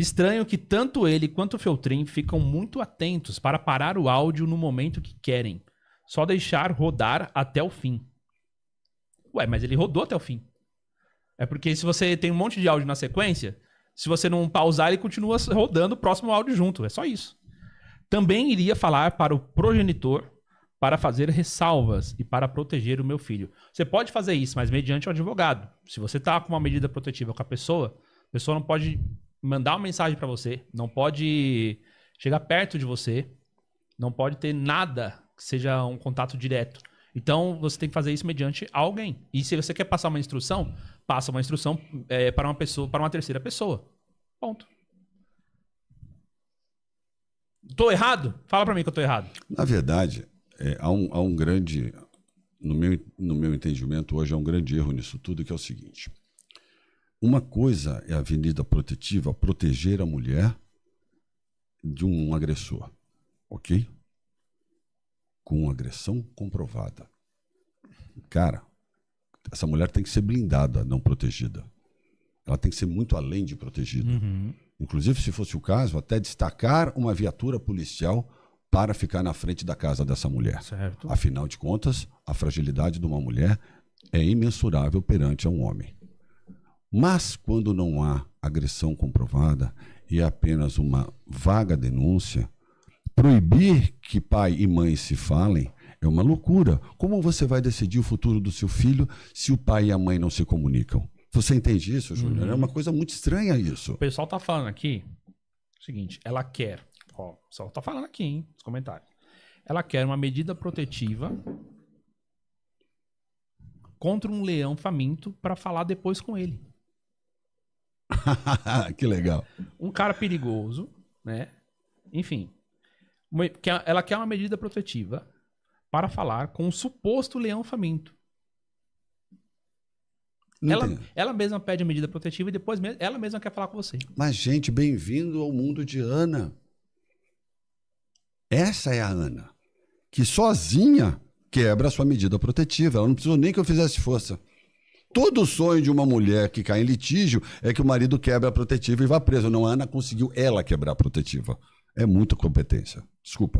Estranho que tanto ele quanto o Feltrin ficam muito atentos para parar o áudio no momento que querem. Só deixar rodar até o fim. Ué, mas ele rodou até o fim. É porque se você tem um monte de áudio na sequência, se você não pausar, ele continua rodando o próximo áudio junto. É só isso. Também iria falar para o progenitor para fazer ressalvas e para proteger o meu filho. Você pode fazer isso, mas mediante o advogado. Se você está com uma medida protetiva com a pessoa, a pessoa não pode mandar uma mensagem para você, não pode chegar perto de você, não pode ter nada que seja um contato direto. Então, você tem que fazer isso mediante alguém. E se você quer passar uma instrução, passa uma instrução é, para uma pessoa, para uma terceira pessoa. Ponto. Tô errado? Fala para mim que eu tô errado. Na verdade, é, há, um, há um grande, no meu, no meu entendimento, hoje há um grande erro nisso tudo, que é o seguinte. Uma coisa é a avenida protetiva proteger a mulher de um agressor, ok? Com agressão comprovada. Cara, essa mulher tem que ser blindada, não protegida. Ela tem que ser muito além de protegida. Uhum. Inclusive, se fosse o caso, até destacar uma viatura policial para ficar na frente da casa dessa mulher. Certo. Afinal de contas, a fragilidade de uma mulher é imensurável perante a um homem. Mas quando não há agressão comprovada e apenas uma vaga denúncia, proibir que pai e mãe se falem é uma loucura. Como você vai decidir o futuro do seu filho se o pai e a mãe não se comunicam? Você entende isso, Júnior? Uhum. É uma uhum. coisa muito estranha isso. O pessoal tá falando aqui o seguinte, ela quer, ó, o pessoal tá falando aqui, hein, nos comentários. Ela quer uma medida protetiva contra um leão faminto para falar depois com ele. que legal. Um cara perigoso, né? Enfim. É, ela quer uma medida protetiva para falar com um suposto leão faminto. ela, ela mesma pede a medida protetiva e depois ela mesma quer falar com você. Mas, gente, bem-vindo ao mundo de Ana. Essa é a Ana, que sozinha quebra a sua medida protetiva. Ela não precisou nem que eu fizesse força. Todo sonho de uma mulher que cai em litígio é que o marido quebre a protetiva e vá preso. Não, a Ana conseguiu ela quebrar a protetiva. É muita competência. Desculpa.